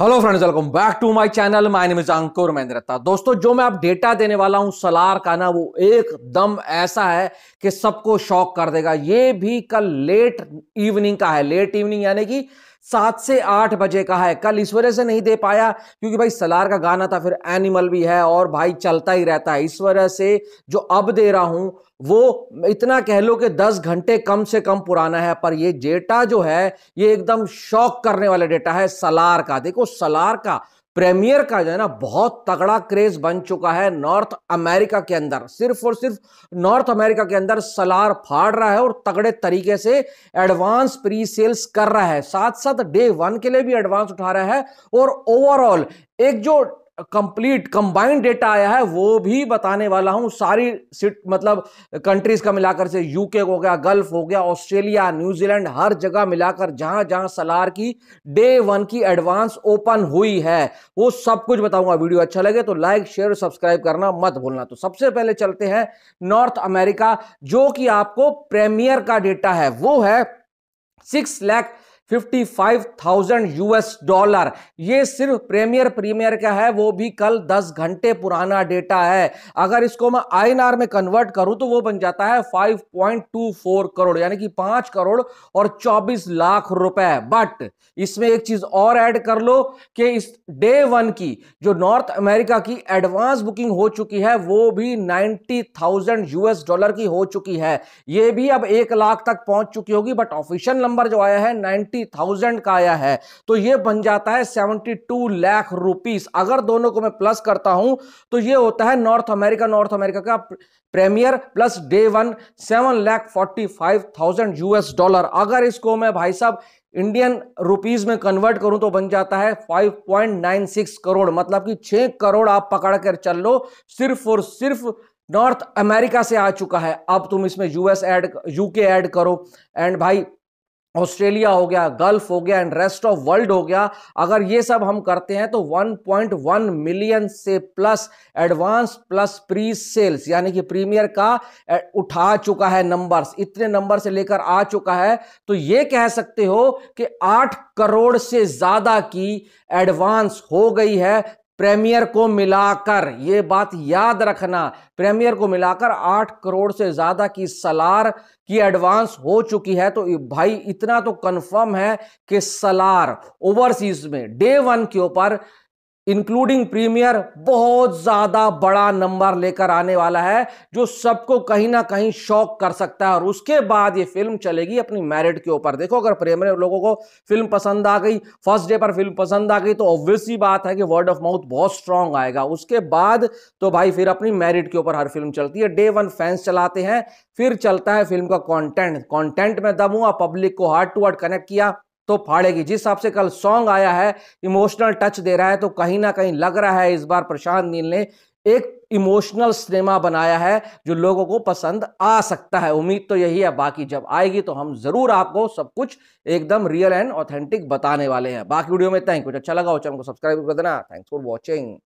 hello friends welcome back to my channel my name is Ankur Mahendrata दोस्तों जो मैं आप डेटा देने वाला हूं सलार का ना वो एकदम ऐसा है कि सबको शॉक कर देगा ये भी कल लेट इवनिंग का है लेट इवनिंग यानी कि सात से आठ बजे का है कल इस वजह से नहीं दे पाया क्योंकि भाई सलार का गाना था फिर एनिमल भी है और भाई चलता ही रहता है इस वजह से जो अब दे रहा हूं वो इतना कह लो कि दस घंटे कम से कम पुराना है पर ये डेटा जो है ये एकदम शॉक करने वाला डेटा है सलार का देखो सलार का प्रीमियर का जो है ना बहुत तगड़ा क्रेज बन चुका है नॉर्थ अमेरिका के अंदर सिर्फ और सिर्फ नॉर्थ अमेरिका के अंदर सलार फाड़ रहा है और तगड़े तरीके से एडवांस प्री सेल्स कर रहा है साथ साथ डे वन के लिए भी एडवांस उठा रहा है और ओवरऑल एक जो कंप्लीट कंबाइंड डेटा आया है वो भी बताने वाला हूं सारी सिट मतलब कंट्रीज का मिलाकर से यूके हो गया गल्फ हो गया ऑस्ट्रेलिया न्यूजीलैंड हर जगह मिलाकर जहां जहां सलार की डे वन की एडवांस ओपन हुई है वो सब कुछ बताऊंगा वीडियो अच्छा लगे तो लाइक शेयर सब्सक्राइब करना मत भूलना तो सबसे पहले चलते हैं नॉर्थ अमेरिका जो कि आपको प्रेमियर का डेटा है वो है सिक्स लैख 55,000 यूएस डॉलर ये सिर्फ प्रीमियर प्रीमियर का है वो भी कल 10 घंटे पुराना डेटा है अगर इसको मैं आईएनआर में कन्वर्ट करूं तो वो बन जाता है 5.24 करोड़ यानी कि 5 करोड़ और 24 लाख रुपए बट इसमें एक चीज और ऐड कर लो कि इस डे वन की जो नॉर्थ अमेरिका की एडवांस बुकिंग हो चुकी है वो भी नाइन्टी यूएस डॉलर की हो चुकी है ये भी अब एक लाख तक पहुंच चुकी होगी बट ऑफिशियल नंबर जो आया है नाइनटी सेवेंटी थाउजेंड का आया है तो ये बन जाता है सेवेंटी टू लैख रुपीस अगर दोनों को मैं प्लस करता हूं तो ये होता है नॉर्थ अमेरिका नॉर्थ अमेरिका का premier plus day one seven lakh forty five thousand US dollar अगर इसको मैं भाई साहब इंडियन रुपीस में कन्वर्ट करूं तो बन जाता है 5.96 करोड़ मतलब कि 6 करोड़ आप पकड़ कर चल लो सिर्फ और सिर्फ नॉर्थ अमेरिका से आ चुका है अब तुम इसमें यूएस ऐड यूके ऐड करो एंड भाई ऑस्ट्रेलिया हो गया गल्फ हो गया एंड रेस्ट ऑफ वर्ल्ड हो गया अगर ये सब हम करते हैं तो 1.1 मिलियन से plus advance plus pre sales यानी कि प्रीमियर का उठा चुका है नंबर्स इतने नंबर से लेकर आ चुका है तो ये कह सकते हो कि 8 करोड़ से ज्यादा की एडवांस हो गई है प्रीमियर को मिलाकर ये बात याद रखना प्रीमियर को मिलाकर आठ करोड़ से ज़्यादा की सलार की एडवांस हो चुकी है तो भाई इतना तो कंफर्म है कि सलार ओवरसीज में डे वन के ऊपर इंक्लूडिंग प्रीमियर बहुत ज्यादा बड़ा नंबर लेकर आने वाला है जो सबको कहीं ना कहीं शॉक कर सकता है और उसके बाद ये फिल्म चलेगी अपनी मैरिट के ऊपर देखो अगर प्रेम लोगों को फिल्म पसंद आ गई फर्स्ट डे पर फिल्म पसंद आ गई तो ऑब्वियसली बात है कि वर्ड ऑफ माउथ बहुत स्ट्रांग आएगा उसके बाद तो भाई फिर अपनी मैरिट के ऊपर हर फिल्म चलती है डे वन फैंस चलाते हैं फिर चलता है फिल्म का कॉन्टेंट कॉन्टेंट में दम हुआ पब्लिक को हार्ट टू हार्ट कनेक्ट किया तो फाड़ेगी जिस हिसाब से कल सॉन्ग आया है इमोशनल टच दे रहा है तो कहीं ना कहीं लग रहा है इस बार प्रशांत नील ने एक इमोशनल सिनेमा बनाया है जो लोगों को पसंद आ सकता है उम्मीद तो यही है बाकी जब आएगी तो हम जरूर आपको सब कुछ एकदम रियल एंड ऑथेंटिक बताने वाले हैं बाकी वीडियो में थैंक यू अच्छा लगा हो चैनल को सब्सक्राइब कर देना थैंक्स फॉर वॉचिंग